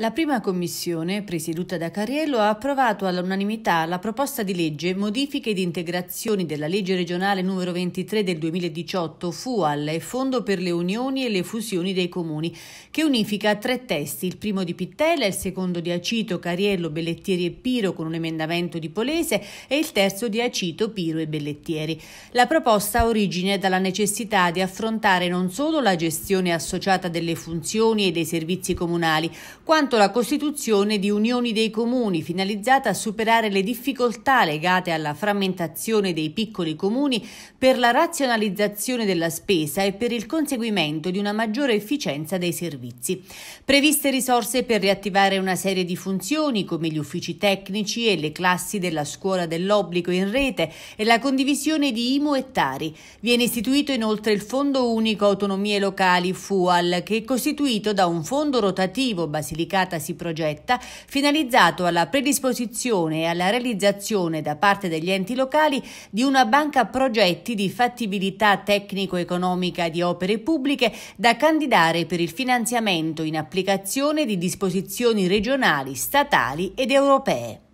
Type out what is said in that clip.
La prima commissione, presieduta da Cariello, ha approvato all'unanimità la proposta di legge modifiche ed integrazioni della legge regionale numero 23 del 2018 FUAL e Fondo per le unioni e le fusioni dei comuni, che unifica tre testi, il primo di Pittella, il secondo di Acito, Cariello, Bellettieri e Piro con un emendamento di Polese e il terzo di Acito, Piro e Bellettieri. La proposta ha origine dalla necessità di affrontare non solo la gestione associata delle funzioni e dei servizi comunali, quanto Intanto la costituzione di unioni dei comuni, finalizzata a superare le difficoltà legate alla frammentazione dei piccoli comuni per la razionalizzazione della spesa e per il conseguimento di una maggiore efficienza dei servizi. Previste risorse per riattivare una serie di funzioni come gli uffici tecnici e le classi della scuola dell'obbligo in rete e la condivisione di IMU e Tari. Viene istituito inoltre il Fondo Unico Autonomie Locali FUAL che è costituito da un fondo rotativo basilicato Cascata si progetta, finalizzato alla predisposizione e alla realizzazione da parte degli enti locali di una banca progetti di fattibilità tecnico-economica di opere pubbliche da candidare per il finanziamento in applicazione di disposizioni regionali, statali ed europee.